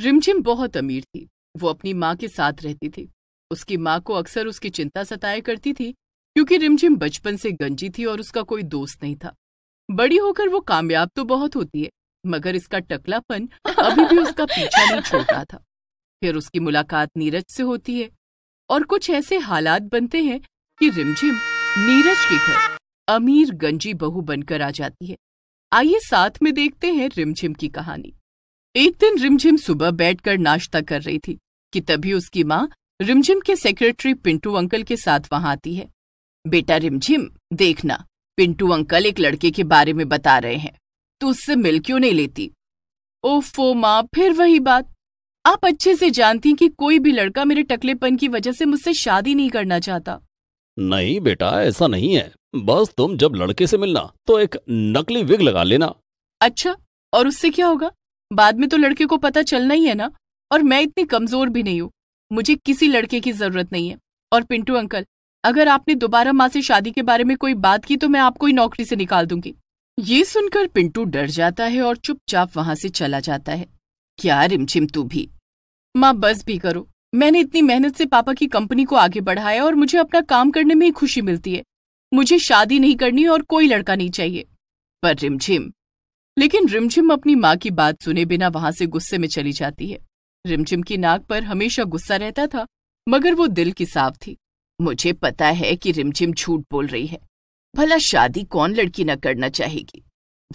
रिमझिम बहुत अमीर थी वो अपनी माँ के साथ रहती थी उसकी माँ को अक्सर उसकी चिंता सताया करती थी क्योंकि रिमझिम बचपन से गंजी थी और उसका कोई दोस्त नहीं था बड़ी होकर वो कामयाब तो बहुत होती है मगर इसका टकलापन अभी भी उसका पीछा नहीं छोड़ता था फिर उसकी मुलाकात नीरज से होती है और कुछ ऐसे हालात बनते हैं कि रिमझिम नीरज के घर अमीर गंजी बहू बनकर आ जाती है आइए साथ में देखते हैं रिमझिम की कहानी एक दिन रिमझिम सुबह बैठकर नाश्ता कर रही थी कि तभी उसकी माँ रिमझिम के सेक्रेटरी पिंटू अंकल के साथ वहां आती है बेटा रिमझिम देखना पिंटू अंकल एक लड़के के बारे में बता रहे हैं तो उससे मिल क्यों नहीं लेती ओफो माँ फिर वही बात आप अच्छे से जानती कि कोई भी लड़का मेरे टकलेपन की वजह से मुझसे शादी नहीं करना चाहता नहीं बेटा ऐसा नहीं है बस तुम जब लड़के से मिलना तो एक नकली विग लगा लेना अच्छा और उससे क्या होगा बाद में तो लड़के को पता चलना ही है ना और मैं इतनी कमजोर भी नहीं हूँ मुझे किसी लड़के की जरूरत नहीं है और पिंटू अंकल अगर आपने दोबारा माँ से शादी के बारे में कोई बात की तो मैं आपको ही नौकरी से निकाल दूंगी ये सुनकर पिंटू डर जाता है और चुपचाप वहां से चला जाता है क्या रिमझिम तू भी माँ बस भी करो मैंने इतनी मेहनत से पापा की कंपनी को आगे बढ़ाया और मुझे अपना काम करने में ही खुशी मिलती है मुझे शादी नहीं करनी और कोई लड़का नहीं चाहिए पर रिमझिम लेकिन रिमझिम अपनी माँ की बात सुने बिना वहां से गुस्से में चली जाती है रिमझिम की नाक पर हमेशा गुस्सा रहता था मगर वो दिल की साफ थी मुझे पता है कि रिमझिम झूठ बोल रही है भला शादी कौन लड़की न करना चाहेगी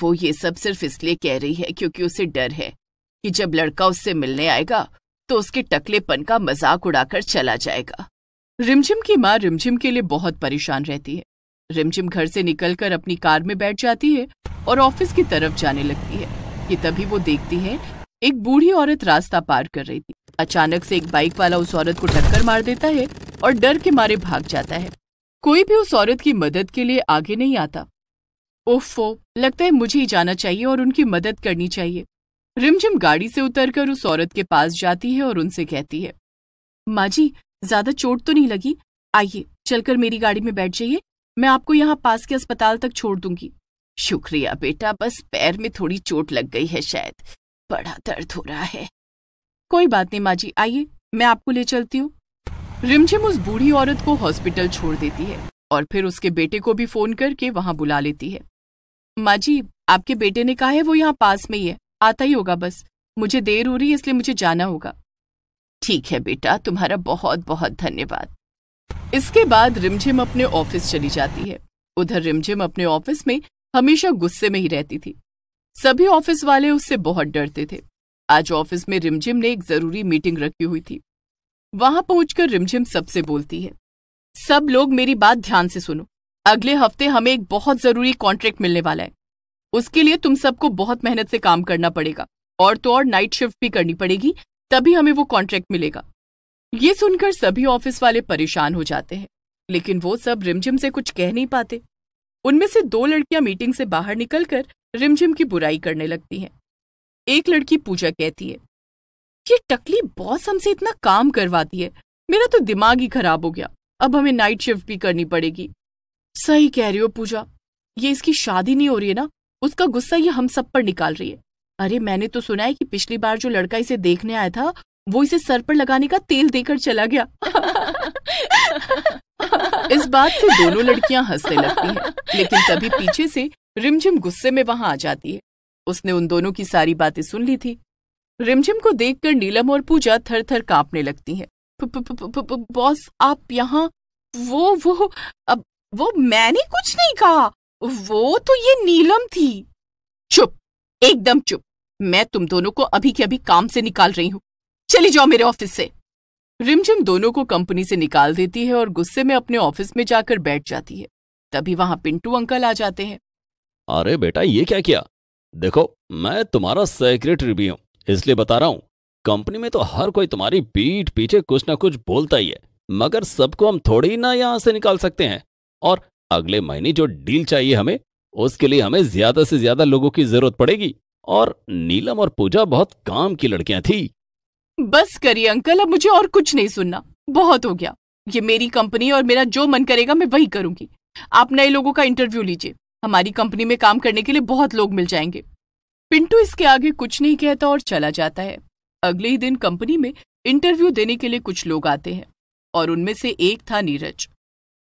वो ये सब सिर्फ इसलिए कह रही है क्योंकि उसे डर है कि जब लड़का उससे मिलने आएगा तो उसके टकलेपन का मजाक उड़ाकर चला जाएगा रिमझिम की माँ रिमझिम के लिए बहुत परेशान रहती है रिमझिम घर से निकलकर अपनी कार में बैठ जाती है और ऑफिस की तरफ जाने लगती है कि तभी वो देखती है एक बूढ़ी औरत रास्ता पार कर रही थी अचानक से एक बाइक वाला उस औरत को टक्कर मार देता है और डर के मारे भाग जाता है कोई भी उस औरत की मदद के लिए आगे नहीं आता ओफो लगता है मुझे ही जाना चाहिए और उनकी मदद करनी चाहिए रिमझिम गाड़ी से उतरकर उस औरत के पास जाती है और उनसे कहती है माँ जी ज्यादा चोट तो नहीं लगी आइए चलकर मेरी गाड़ी में बैठ जाइए मैं आपको यहाँ पास के अस्पताल तक छोड़ दूंगी शुक्रिया बेटा बस पैर में थोड़ी चोट लग गई है शायद बड़ा दर्द हो रहा है कोई बात नहीं माँ जी आइए मैं आपको ले चलती हूँ रिमझिम उस बूढ़ी औरत को हॉस्पिटल छोड़ देती है और फिर उसके बेटे को भी फोन करके वहां बुला लेती है माँ जी आपके बेटे ने कहा है वो यहाँ पास में ही है आता ही होगा बस मुझे देर हो रही है इसलिए मुझे जाना होगा ठीक है बेटा तुम्हारा बहुत बहुत धन्यवाद इसके बाद रिमझिम अपने ऑफिस चली जाती है उधर रिमझिम अपने ऑफिस में हमेशा गुस्से में ही रहती थी सभी ऑफिस वाले उससे बहुत डरते थे आज ऑफिस में रिमझिम ने एक जरूरी मीटिंग रखी हुई थी वहां पहुंचकर रिमझिम सबसे बोलती है सब लोग मेरी बात ध्यान से सुनो अगले हफ्ते हमें एक बहुत जरूरी कॉन्ट्रैक्ट मिलने वाला है उसके लिए तुम सबको बहुत मेहनत से काम करना पड़ेगा और तो और नाइट शिफ्ट भी करनी पड़ेगी तभी हमें वो कॉन्ट्रैक्ट मिलेगा ये सुनकर सभी ऑफिस वाले परेशान हो जाते हैं लेकिन वो सब रिमझिम से कुछ कह नहीं पाते उनमें से दो लड़कियां मीटिंग से बाहर निकलकर रिमझिम की बुराई करने लगती हैं एक लड़की पूजा कहती है ये टकली बॉस हमसे इतना काम करवाती है मेरा तो दिमाग ही खराब हो गया अब हमें नाइट शिफ्ट भी करनी पड़ेगी सही कह रही हो पूजा ये इसकी शादी नहीं हो रही है ना उसका गुस्सा ये हम सब पर निकाल रही है अरे मैंने तो सुना है कि पिछली बार जो लड़का इसे देखने आया था वो इसे सर पर लगाने का तेल देकर चला गया इस बात से दोनों लड़कियां हंसने लगती हैं लेकिन तभी पीछे से रिमझिम गुस्से में वहां आ जाती है उसने उन दोनों की सारी बातें सुन ली थी रिमझिम को देखकर नीलम और पूजा थर थर कांपने लगती हैं बॉस आप यहाँ वो वो अब वो मैंने कुछ नहीं कहा वो तो ये नीलम थी चुप एकदम चुप मैं तुम दोनों को अभी के अभी काम से निकाल रही हूँ चली जाओ मेरे ऑफिस से रिमझिम दोनों को कंपनी से निकाल देती है और गुस्से में अपने ऑफिस में जाकर बैठ जाती है तभी वहां पिंटू अंकल आ जाते हैं अरे बेटा ये क्या किया देखो मैं तुम्हारा सेक्रेटरी भी हूँ इसलिए बता रहा हूँ कंपनी में तो हर कोई तुम्हारी पीठ पीछे कुछ ना कुछ बोलता ही है मगर सबको हम थोड़ी ना यहाँ से निकाल सकते हैं और अगले महीने जो डील चाहिए हमें उसके लिए हमें ज्यादा से ज्यादा लोगों की जरूरत पड़ेगी और नीलम और पूजा बहुत काम की लड़कियां थी बस करिए अंकल अब मुझे और कुछ नहीं सुनना बहुत हो गया ये मेरी कंपनी और मेरा जो मन करेगा मैं वही करूंगी आप नए लोगों का इंटरव्यू लीजिए हमारी कंपनी में काम करने के लिए बहुत लोग मिल जाएंगे पिंटू इसके आगे कुछ नहीं कहता और चला जाता है अगले ही दिन कंपनी में इंटरव्यू देने के लिए कुछ लोग आते हैं और उनमें से एक था नीरज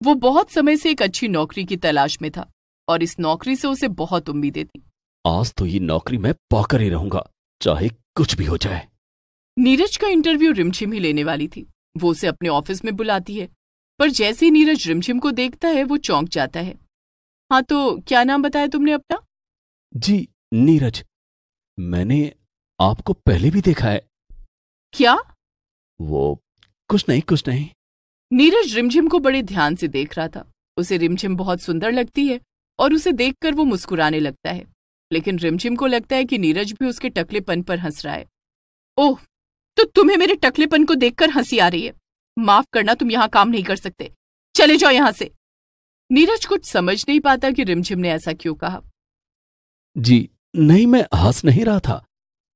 वो बहुत समय से एक अच्छी नौकरी की तलाश में था और इस नौकरी से उसे बहुत उम्मीदें थी आज तो ये नौकरी मैं पाकर ही रहूंगा चाहे कुछ भी हो जाए नीरज का इंटरव्यू रिमझिम ही लेने वाली थी वो उसे अपने ऑफिस में बुलाती है पर जैसे ही नीरज रिमझिम को देखता है वो चौंक जाता है हाँ तो क्या नाम बताया तुमने अपना जी नीरज मैंने आपको पहले भी देखा है क्या वो कुछ नहीं कुछ नहीं नीरज रिमझिम को बड़े ध्यान से देख रहा था उसे रिमझिम बहुत सुंदर लगती है और उसे देखकर वो मुस्कुराने लगता है लेकिन रिमझिम को लगता है कि नीरज भी उसके टकलेपन पर हंस रहा है ओह तो तुम्हें मेरे टकलेपन को देखकर हंसी आ रही है माफ करना तुम यहां काम नहीं कर सकते चले जाओ यहां से नीरज कुछ समझ नहीं पाता कि रिमझिम ने ऐसा क्यों कहा जी नहीं मैं हंस नहीं रहा था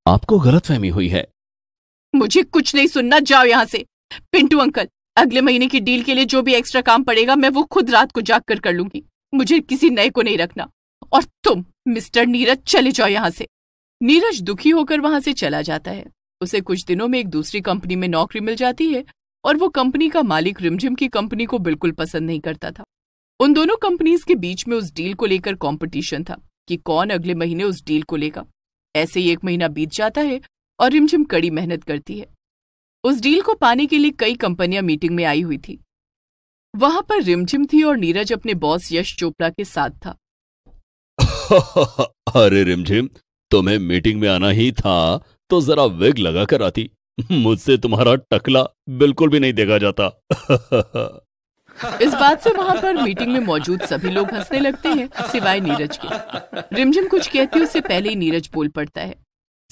आपको गलतफहमी हुई है मुझे कुछ नहीं सुनना जाओ यहां से पिंटू अंकल अगले महीने की डील के लिए जो भी एक्स्ट्रा काम पड़ेगा मैं वो खुद रात को जाग कर कर लूंगी मुझे किसी नए को नहीं रखना और तुम मिस्टर नीरज चले जाओ यहां से नीरज दुखी होकर वहां से चला जाता है उसे कुछ दिनों में एक दूसरी कंपनी में नौकरी मिल जाती है और वो कंपनी का मालिक रिमझिम की कंपनी को बिल्कुल पसंद नहीं करता था उन दोनों कंपनीज के बीच में उस डील को लेकर कॉम्पिटिशन था कि कौन अगले महीने उस डील को लेगा ऐसे ही एक महीना बीत जाता है और रिमझिम कड़ी मेहनत करती है उस डील को पाने के लिए कई कंपनियां मीटिंग में आई हुई थी वहां पर रिमझिम थी और नीरज अपने बॉस यश चोपड़ा के साथ था अरे रिमझिम तुम्हें मीटिंग में आना ही था तो जरा विग लगा कर आती मुझसे तुम्हारा टकला बिल्कुल भी नहीं देखा जाता इस बात से वहाँ पर मीटिंग में मौजूद सभी लोग हंसने लगते हैं सिवाय नीरज के रिमझिम कुछ कहती उससे पहले ही नीरज बोल पड़ता है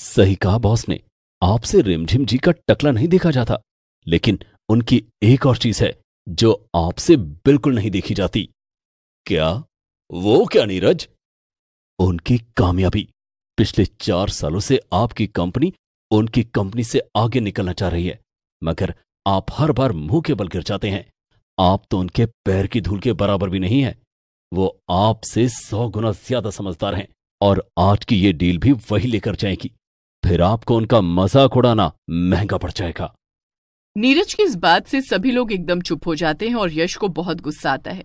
सही कहा बॉस ने आपसे रिमझिम जी का टकला नहीं देखा जाता लेकिन उनकी एक और चीज है जो आपसे बिल्कुल नहीं देखी जाती क्या वो क्या नीरज उनकी कामयाबी पिछले चार सालों से आपकी कंपनी उनकी कंपनी से आगे निकलना चाह रही है मगर आप हर बार मुंह के बल गिर जाते हैं आप तो उनके पैर की धूल के बराबर भी नहीं है वो आपसे सौ गुना ज्यादा समझदार हैं और आज की ये डील भी वही लेकर जाएगी फिर आपको उनका मजाक उड़ाना महंगा पड़ जाएगा नीरज की इस बात से सभी लोग एकदम चुप हो जाते हैं और यश को बहुत गुस्सा आता है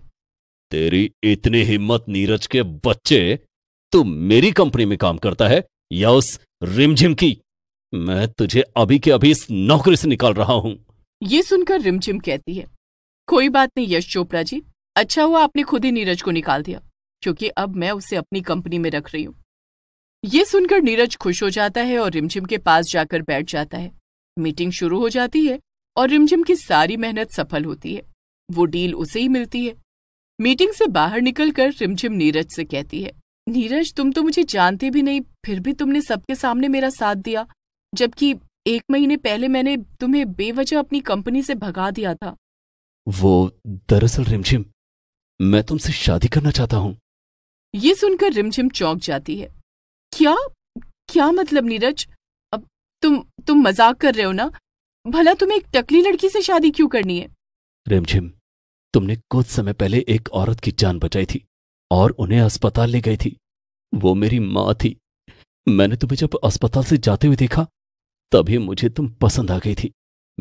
तेरी इतनी हिम्मत नीरज के बच्चे तू मेरी कंपनी में काम करता है या उस रिमझिम की मैं तुझे अभी के अभी इस नौकरी से निकाल रहा हूँ ये सुनकर रिमझिम कहती है कोई बात नहीं यश चोपड़ा जी अच्छा हुआ आपने खुद ही नीरज को निकाल दिया क्योंकि अब मैं उसे अपनी कंपनी में रख रही हूँ ये सुनकर नीरज खुश हो जाता है और रिमझिम के पास जाकर बैठ जाता है मीटिंग शुरू हो जाती है और रिमझिम की सारी मेहनत सफल होती है वो डील उसे ही मिलती है मीटिंग से बाहर निकलकर रिमझिम नीरज से कहती है नीरज तुम तो मुझे जानते भी नहीं फिर भी तुमने सबके सामने मेरा साथ दिया जबकि एक महीने पहले मैंने तुम्हें बेवजह अपनी कंपनी से भगा दिया था वो दरअसल रिमझिम मैं तुमसे शादी करना चाहता हूँ ये सुनकर रिमझिम चौंक जाती है क्या क्या मतलब नीरज अब तुम तुम मजाक कर रहे हो ना भला तुम्हें एक टकली लड़की से शादी क्यों करनी है रिमझिम तुमने कुछ समय पहले एक औरत की जान बचाई थी और उन्हें अस्पताल ले गई थी वो मेरी माँ थी मैंने तुम्हें जब अस्पताल से जाते हुए देखा तभी मुझे तुम पसंद आ गई थी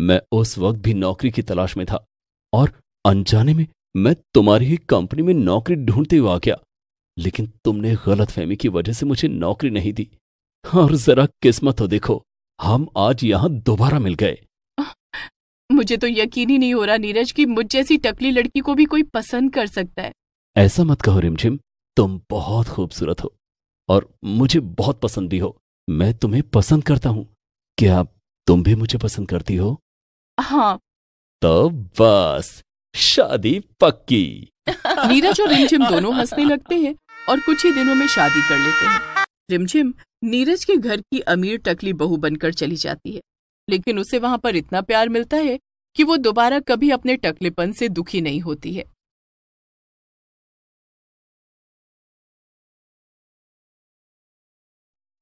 मैं उस वक्त भी नौकरी की तलाश में था और अनजाने में मैं तुम्हारी ही कंपनी में नौकरी ढूंढते हुए आ गया लेकिन तुमने गलतफहमी की वजह से मुझे नौकरी नहीं दी और जरा किस्मत हो देखो हम आज यहाँ दोबारा मिल गए मुझे तो यकीन ही नहीं हो रहा नीरज कि मुझ जैसी टकली लड़की को भी कोई पसंद कर सकता है ऐसा मत कहो रिमझिम तुम बहुत खूबसूरत हो और मुझे बहुत पसंद भी हो मैं तुम्हें पसंद करता हूँ क्या तुम भी मुझे पसंद करती हो हाँ तो बस शादी पक्की नीरज और रिमझिम दोनों हंसने लगते हैं और कुछ ही दिनों में शादी कर लेते हैं रिमझिम नीरज के घर की अमीर टकली बहू बनकर चली जाती है लेकिन उसे वहां पर इतना प्यार मिलता है कि वो दोबारा कभी अपने टकलेपन से दुखी नहीं होती है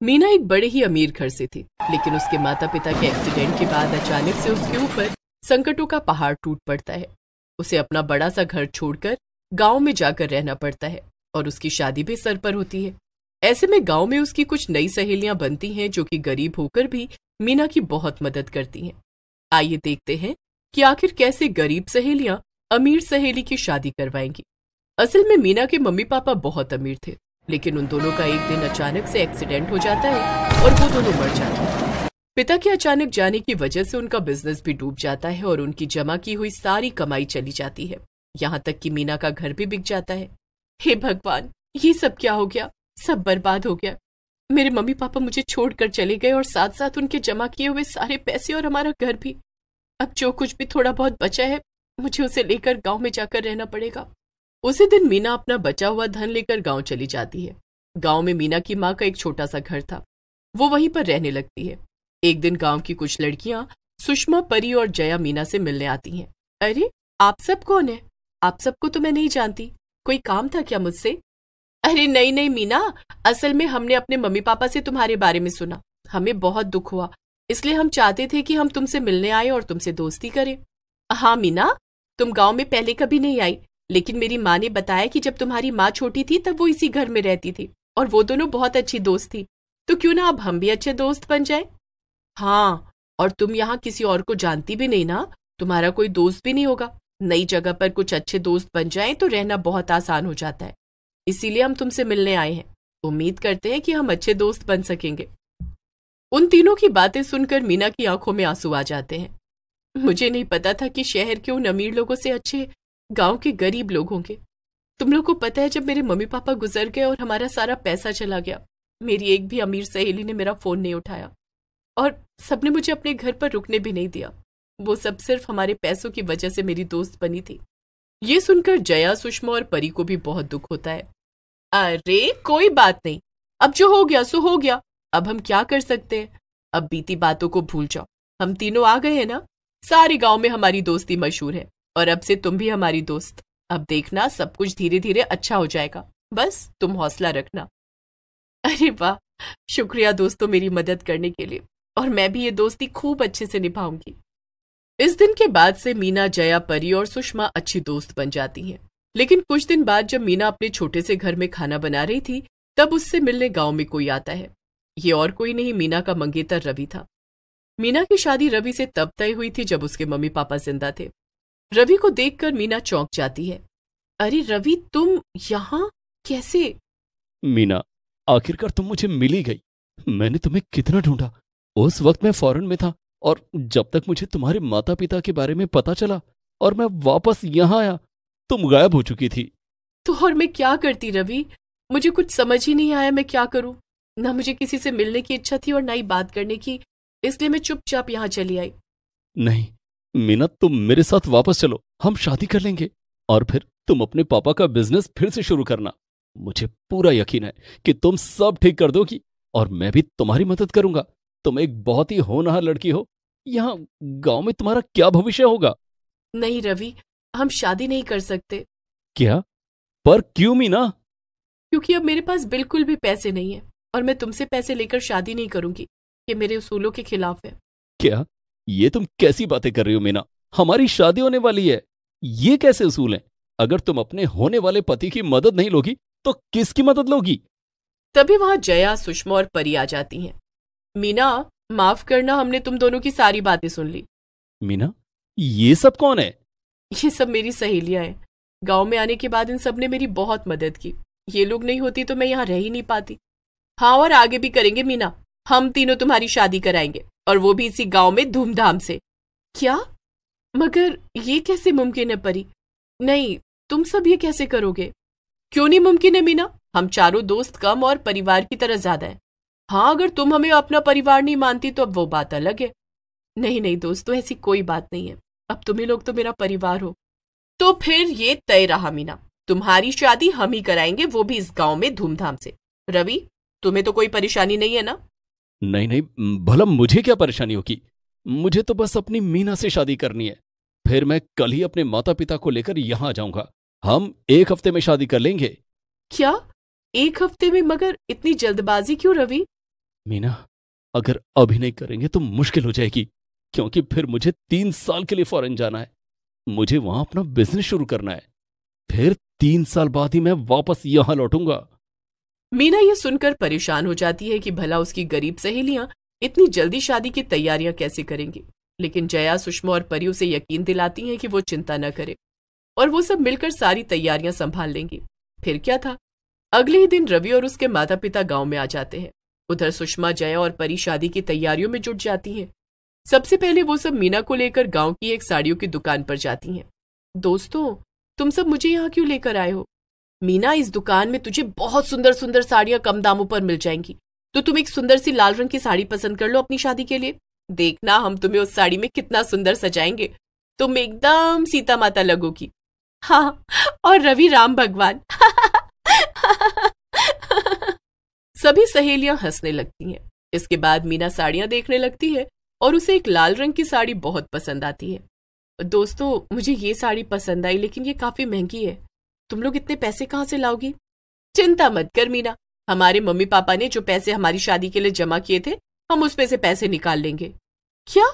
मीना एक बड़े ही अमीर घर से थी लेकिन उसके माता पिता के एक्सीडेंट के बाद अचानक से उसके ऊपर संकटों का पहाड़ टूट पड़ता है उसे अपना बड़ा सा घर छोड़कर गांव में जाकर रहना पड़ता है और उसकी शादी भी सर पर होती है ऐसे में गांव में उसकी कुछ नई सहेलियां बनती हैं जो कि गरीब होकर भी मीना की बहुत मदद करती हैं आइए देखते हैं कि आखिर कैसे गरीब सहेलियां अमीर सहेली की शादी करवाएंगी असल में मीना के मम्मी पापा बहुत अमीर थे लेकिन उन दोनों का एक दिन अचानक से एक्सीडेंट हो जाता है और वो दोनों मर जाते हैं पिता के अचानक जाने की वजह से उनका बिजनेस भी डूब जाता है और उनकी जमा की हुई सारी कमाई चली जाती है यहाँ तक कि मीना का घर भी बिक जाता है हे भगवान ये सब क्या हो गया सब बर्बाद हो गया मेरे मम्मी पापा मुझे छोड़कर चले गए और साथ साथ उनके जमा किए हुए सारे पैसे और हमारा घर भी अब जो कुछ भी थोड़ा बहुत बचा है मुझे उसे लेकर गांव में जाकर रहना पड़ेगा उसी दिन मीना अपना बचा हुआ धन लेकर गांव चली जाती है गांव में मीना की माँ का एक छोटा सा घर था वो वहीं पर रहने लगती है एक दिन गांव की कुछ लड़कियां सुषमा परी और जया मीना से मिलने आती हैं अरे आप सब कौन है आप सबको तो मैं नहीं जानती कोई काम था क्या मुझसे अरे नहीं नहीं मीना असल में हमने अपने मम्मी पापा से तुम्हारे बारे में सुना हमें बहुत दुख हुआ इसलिए हम चाहते थे कि हम तुमसे मिलने आए और तुमसे दोस्ती करें हाँ मीना तुम गांव में पहले कभी नहीं आई लेकिन मेरी माँ ने बताया कि जब तुम्हारी माँ छोटी थी तब वो इसी घर में रहती थी और वो दोनों बहुत अच्छी दोस्त थी तो क्यों ना अब हम भी अच्छे दोस्त बन जाए हाँ और तुम यहाँ किसी और को जानती भी नहीं ना तुम्हारा कोई दोस्त भी नहीं होगा नई जगह पर कुछ अच्छे दोस्त बन जाए तो रहना बहुत आसान हो जाता है इसीलिए हम तुमसे मिलने आए हैं उम्मीद करते हैं कि हम अच्छे दोस्त बन सकेंगे उन तीनों की बातें सुनकर मीना की आंखों में आंसू आ जाते हैं मुझे नहीं पता था कि शहर के उन अमीर लोगों से अच्छे गांव के गरीब लोग होंगे तुम लोग को पता है जब मेरे मम्मी पापा गुजर गए और हमारा सारा पैसा चला गया मेरी एक भी अमीर सहेली ने मेरा फोन नहीं उठाया और सबने मुझे अपने घर पर रुकने भी नहीं दिया वो सब सिर्फ हमारे पैसों की वजह से मेरी दोस्त बनी थी ये सुनकर जया सुषमा और परी को भी बहुत दुख होता है अरे कोई बात नहीं अब जो हो गया सो हो गया अब हम क्या कर सकते हैं अब बीती बातों को भूल जाओ हम तीनों आ गए हैं ना सारे गांव में हमारी दोस्ती मशहूर है और अब से तुम भी हमारी दोस्त अब देखना सब कुछ धीरे धीरे अच्छा हो जाएगा बस तुम हौसला रखना अरे वाह शुक्रिया दोस्तों मेरी मदद करने के लिए और मैं भी ये दोस्ती खूब अच्छे से निभाऊंगी इस दिन के बाद से मीना जया परी और सुषमा अच्छी दोस्त बन जाती हैं लेकिन कुछ दिन बाद जब मीना अपने छोटे से घर में खाना बना रही थी तब उससे मिलने गांव में कोई आता है ये और कोई नहीं मीना का मंगेतर रवि था मीना की शादी रवि से तब तय हुई थी जब उसके मम्मी पापा जिंदा थे रवि को देखकर मीना चौंक जाती है अरे रवि तुम यहाँ कैसे मीना आखिरकार तुम मुझे मिली गई मैंने तुम्हें कितना ढूंढा उस वक्त मैं फॉरन में था और जब तक मुझे तुम्हारे माता पिता के बारे में पता चला और मैं वापस यहाँ आया तुम गायब हो चुकी थी तो और मैं क्या करती रवि मुझे कुछ समझ ही नहीं आया मैं क्या करूँ ना मुझे किसी से मिलने की इच्छा थी और ना ही बात करने की इसलिए मैं चुपचाप यहाँ चली आई नहीं मीना तुम मेरे साथ वापस चलो हम शादी कर लेंगे और फिर तुम अपने पापा का बिजनेस फिर से शुरू करना मुझे पूरा यकीन है कि तुम सब ठीक कर दोगी और मैं भी तुम्हारी मदद करूंगा तुम एक बहुत ही होनहार लड़की हो यहाँ गांव में तुम्हारा क्या भविष्य होगा नहीं रवि हम शादी नहीं कर सकते क्या पर क्यों मीना क्योंकि अब मेरे पास बिल्कुल भी पैसे नहीं है और मैं तुमसे पैसे लेकर शादी नहीं करूंगी ये मेरे उसूलों के खिलाफ है क्या ये तुम कैसी बातें कर रही हो मीना हमारी शादी होने वाली है ये कैसे उसूल हैं अगर तुम अपने होने वाले पति की मदद नहीं लोगी तो किसकी मदद लोगी तभी वहां जया सुषमा और परी आ जाती हैं मीना माफ करना हमने तुम दोनों की सारी बातें सुन ली मीना ये सब कौन है ये सब मेरी सहेलियां हैं गांव में आने के बाद इन सब ने मेरी बहुत मदद की ये लोग नहीं होती तो मैं यहाँ रह ही नहीं पाती हाँ और आगे भी करेंगे मीना हम तीनों तुम्हारी शादी कराएंगे और वो भी इसी गांव में धूमधाम से क्या मगर ये कैसे मुमकिन है परी नहीं तुम सब ये कैसे करोगे क्यों नहीं मुमकिन है मीना हम चारों दोस्त कम और परिवार की तरह ज्यादा है हाँ अगर तुम हमें अपना परिवार नहीं मानती तो अब वो बात अलग है नहीं नहीं दोस्तों तो ऐसी कोई बात नहीं है अब तुम्हें लोग तो मेरा परिवार हो तो फिर ये तय रहा मीना तुम्हारी शादी हम ही कराएंगे वो भी इस गांव में धूमधाम से रवि तुम्हें तो कोई परेशानी नहीं है ना नहीं नहीं भला मुझे क्या परेशानी होगी मुझे तो बस अपनी मीना से शादी करनी है फिर मैं कल ही अपने माता पिता को लेकर यहां आ जाऊंगा हम एक हफ्ते में शादी कर लेंगे क्या एक हफ्ते में मगर इतनी जल्दबाजी क्यों रवि मीना अगर अभी नहीं करेंगे तो मुश्किल हो जाएगी क्योंकि फिर मुझे तीन साल के लिए फॉरेन जाना है मुझे वहां अपना बिजनेस शुरू करना है फिर तीन साल बाद ही मैं वापस यहां लौटूंगा मीना यह सुनकर परेशान हो जाती है कि भला उसकी गरीब सहेलियां इतनी जल्दी शादी की तैयारियां कैसे करेंगी लेकिन जया सुषमा और परी उसे यकीन दिलाती हैं कि वो चिंता न करे और वो सब मिलकर सारी तैयारियां संभाल लेंगी फिर क्या था अगले ही दिन रवि और उसके माता पिता गांव में आ जाते हैं उधर सुषमा जया और परी शादी की तैयारियों में जुट जाती हैं सबसे पहले वो सब मीना को लेकर गांव की एक साड़ियों की दुकान पर जाती हैं दोस्तों तुम सब मुझे यहाँ क्यों लेकर आए हो मीना इस दुकान में तुझे बहुत सुंदर सुंदर साड़ियां कम दामों पर मिल जाएंगी तो तुम एक सुंदर सी लाल रंग की साड़ी पसंद कर लो अपनी शादी के लिए देखना हम तुम्हें उस साड़ी में कितना सुंदर सजाएंगे तुम एकदम सीता माता लगोगी हाँ और रवि राम भगवान सभी सहेलियां हंसने लगती हैं इसके बाद मीना साड़ियां देखने लगती है और उसे एक लाल रंग की साड़ी बहुत पसंद आती है दोस्तों मुझे ये साड़ी पसंद आई लेकिन ये काफी महंगी है तुम लोग इतने पैसे कहाँ से लाओगी चिंता मत कर मीना हमारे मम्मी पापा ने जो पैसे हमारी शादी के लिए जमा किए थे हम उसमें से पैसे निकाल लेंगे क्या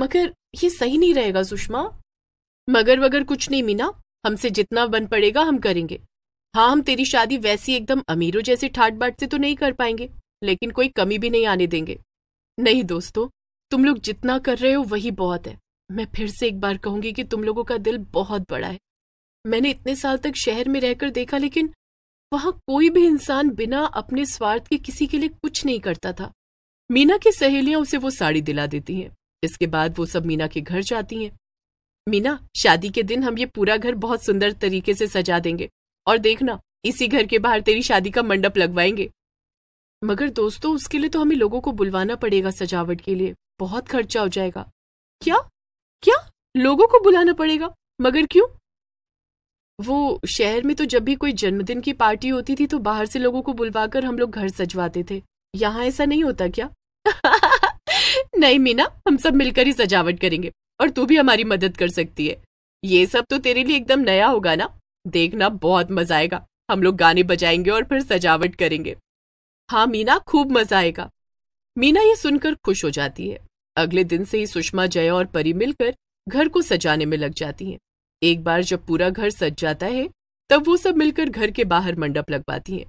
मगर ये सही नहीं रहेगा सुषमा मगर वगर कुछ नहीं मीना हमसे जितना बन पड़ेगा हम करेंगे हाँ हम तेरी शादी वैसी एकदम अमीरों जैसे ठाट बाट से तो नहीं कर पाएंगे लेकिन कोई कमी भी नहीं आने देंगे नहीं दोस्तों तुम लोग जितना कर रहे हो वही बहुत है मैं फिर से एक बार कहूंगी कि तुम लोगों का दिल बहुत बड़ा है मैंने इतने साल तक शहर में रहकर देखा लेकिन वहां कोई भी इंसान बिना अपने स्वार्थ के किसी के लिए कुछ नहीं करता था मीना की सहेलियां उसे वो साड़ी दिला देती हैं इसके बाद वो सब मीना के घर जाती हैं मीना शादी के दिन हम ये पूरा घर बहुत सुंदर तरीके से सजा देंगे और देखना इसी घर के बाहर तेरी शादी का मंडप लगवाएंगे मगर दोस्तों उसके लिए तो हमें लोगों को बुलवाना पड़ेगा सजावट के लिए बहुत खर्चा हो जाएगा क्या क्या लोगों को बुलाना पड़ेगा मगर क्यों वो शहर में तो जब भी कोई जन्मदिन की पार्टी होती थी तो बाहर से लोगों को बुलवाकर हम लोग घर सजवाते थे यहाँ ऐसा नहीं होता क्या नहीं मीना हम सब मिलकर ही सजावट करेंगे और तू भी हमारी मदद कर सकती है ये सब तो तेरे लिए एकदम नया होगा ना देखना बहुत मजा आएगा हम लोग गाने बजाएंगे और फिर सजावट करेंगे हाँ मीना खूब मजा आएगा मीना ये सुनकर खुश हो जाती है अगले दिन से ही सुषमा जया और परी मिलकर घर को सजाने में लग जाती हैं एक बार जब पूरा घर सज जाता है तब वो सब मिलकर घर के बाहर मंडप लगवाती हैं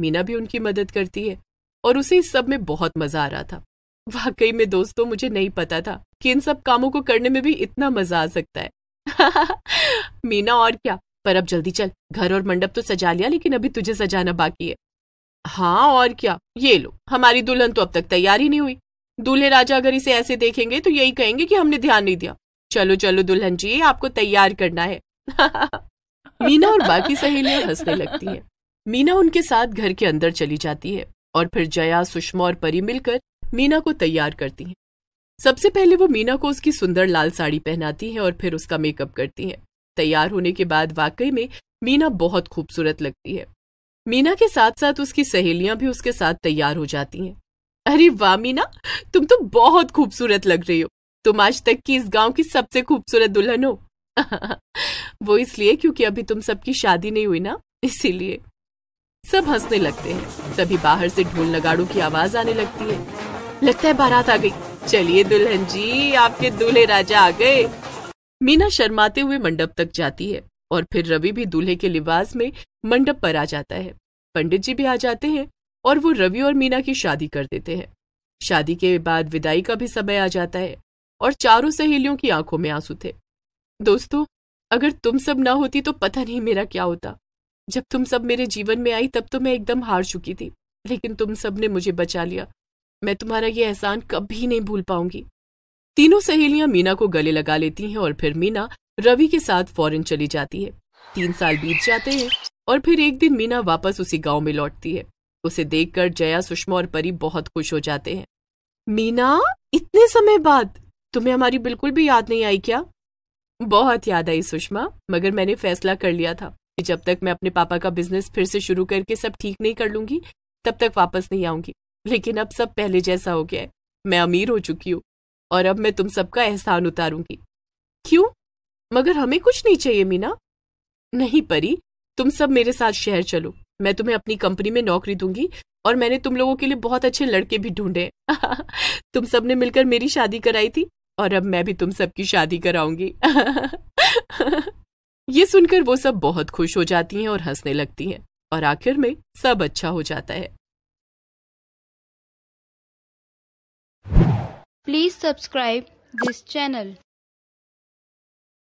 मीना भी उनकी मदद करती है और उसे इस सब में बहुत मजा आ रहा था वाकई में दोस्तों मुझे नहीं पता था कि इन सब कामों को करने में भी इतना मजा आ सकता है मीना और क्या पर अब जल्दी चल घर और मंडप तो सजा लिया लेकिन अभी तुझे सजाना बाकी है हाँ और क्या ये लो हमारी दुल्हन तो अब तक तैयार ही नहीं हुई दूल्हे राजा अगर इसे ऐसे देखेंगे तो यही कहेंगे कि हमने ध्यान नहीं दिया चलो चलो दुल्हन जी आपको तैयार करना है मीना और बाकी सहेलियां हंसने लगती हैं मीना उनके साथ घर के अंदर चली जाती है और फिर जया सुषमा और परी मिलकर मीना को तैयार करती हैं सबसे पहले वो मीना को उसकी सुंदर लाल साड़ी पहनाती हैं और फिर उसका मेकअप करती हैं तैयार होने के बाद वाकई में मीना बहुत खूबसूरत लगती है मीना के साथ साथ उसकी सहेलियां भी उसके साथ तैयार हो जाती हैं अरे वाह मीना तुम तो बहुत खूबसूरत लग रही हो तुम आज तक की इस गांव की सबसे खूबसूरत दुल्हन हो वो इसलिए क्योंकि अभी तुम सबकी शादी नहीं हुई ना इसीलिए सब हंसने लगते हैं तभी बाहर से ढोल नगाड़ों की आवाज आने लगती है लगता है बारात आ गई चलिए दुल्हन जी आपके दूल्हे राजा आ गए मीना शर्माते हुए मंडप तक जाती है और फिर रवि भी दूल्हे के लिबास में मंडप पर आ जाता है पंडित जी भी आ जाते हैं और वो रवि और मीना की शादी कर देते हैं शादी के बाद विदाई का भी समय आ जाता है और चारों सहेलियों की आंखों में आंसू थे दोस्तों अगर तुम सब ना होती तो पता नहीं मेरा क्या होता जब तुम सब मेरे जीवन में आई तब तो मैं एकदम हार चुकी थी लेकिन तुम सब ने मुझे बचा लिया मैं तुम्हारा ये एहसान कभी नहीं भूल पाऊंगी तीनों सहेलियां मीना को गले लगा लेती हैं और फिर मीना रवि के साथ फॉरेन चली जाती है तीन साल बीत जाते हैं और फिर एक दिन मीना वापस उसी गांव में लौटती है उसे देखकर जया सुषमा और परी बहुत खुश हो जाते हैं मीना इतने समय बाद तुम्हें हमारी बिल्कुल भी याद नहीं आई क्या बहुत याद आई सुषमा मगर मैंने फैसला कर लिया था कि जब तक मैं अपने पापा का बिजनेस फिर से शुरू करके सब ठीक नहीं कर लूंगी तब तक वापस नहीं आऊंगी लेकिन अब सब पहले जैसा हो गया है मैं अमीर हो चुकी हूँ और अब मैं तुम सबका एहसान उतारूंगी क्यों मगर हमें कुछ नहीं चाहिए मीना नहीं परी तुम सब मेरे साथ शहर चलो मैं तुम्हें अपनी कंपनी में नौकरी दूंगी और मैंने तुम लोगों के लिए बहुत अच्छे लड़के भी ढूंढे तुम सबने मिलकर मेरी शादी कराई थी और अब मैं भी तुम सबकी शादी कराऊंगी ये सुनकर वो सब बहुत खुश हो जाती हैं और हंसने लगती हैं और आखिर में सब अच्छा हो जाता है प्लीज सब्सक्राइब दिस चैनल